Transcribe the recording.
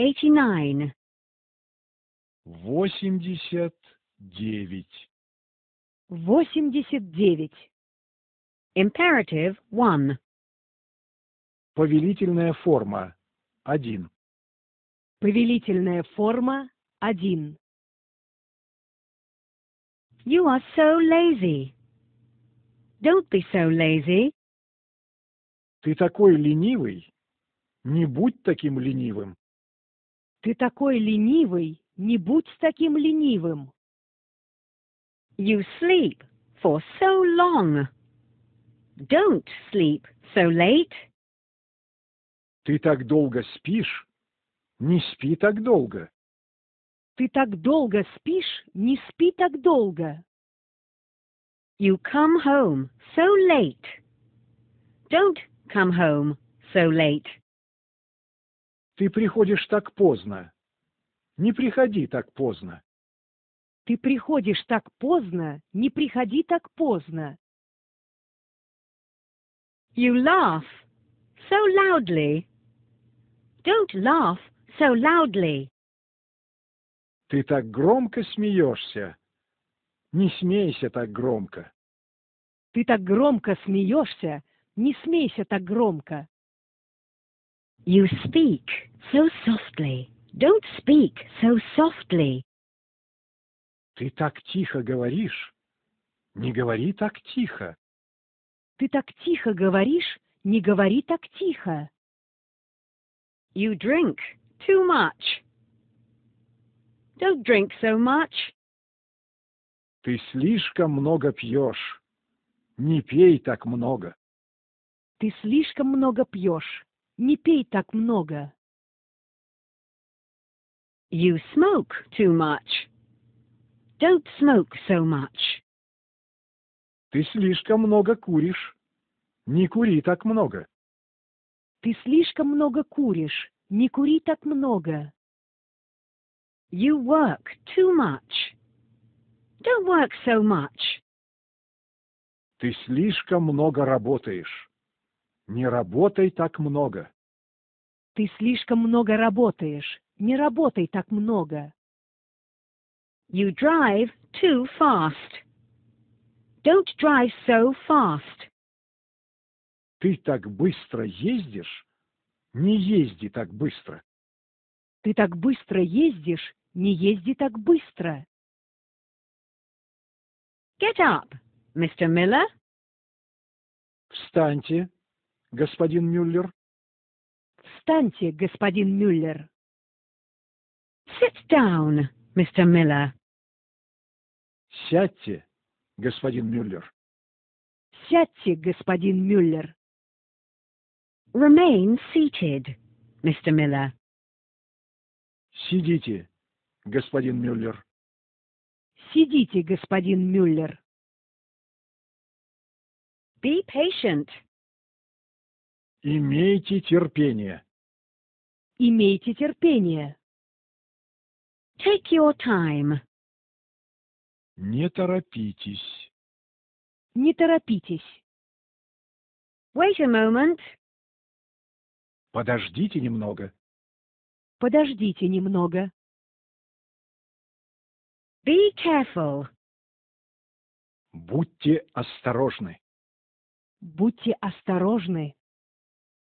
89. 89. 89. Imperative 1. Повелительная форма 1. Повелительная форма 1. You are so lazy. Don't be so lazy. Ты такой ленивый. Не будь таким ленивым. Ты такой ленивый, не будь таким ленивым. You sleep for so long. Don't sleep so late. Ты так долго спишь, не спи так долго. Ты так долго спишь, не спи так долго. You come home so late. Don't come home so late. Ты приходишь так поздно. Не приходи так поздно. Ты приходишь так поздно, не приходи так поздно. You laugh so loudly. Don't laugh so loudly. Ты так громко смеешься. Не смейся так громко. Ты так громко смеешься. Не смейся так громко. You speak so softly. Don't speak so softly. Ты так тихо говоришь. Не говори так тихо. Ты так тихо говоришь. Не говори так тихо. You drink too much. Don't drink so much. Ты слишком много пьешь. Не пей так много. Ты слишком много пьешь. Не пей так много. You smoke too much. Don't smoke so much. Ты слишком много куришь. Не кури так много. Ты слишком много куришь. Не кури так много. You work too much. Don't work so much. Ты слишком много работаешь. Не работай так много. Ты слишком много работаешь. Не работай так много. You drive too fast. Don't drive so fast. Ты так быстро ездишь? Не езди так быстро. Ты так быстро ездишь? Не езди так быстро. Get up, Mr. Miller. Встаньте, господин Мюллер. Встаньте, господин Мюллер. Sit down, Mr. Miller. Сядьте, господин Мюллер. Сядьте, господин Мюллер. Remain seated, Mr. Miller. Сидите, господин Мюллер. Сидите, господин Мюллер. Be patient, Имейте терпение. Имейте терпение. Take your time. Не торопитесь. Не торопитесь. Wait a moment. Подождите немного. Подождите немного. Be careful. Будьте осторожны. Будьте осторожны.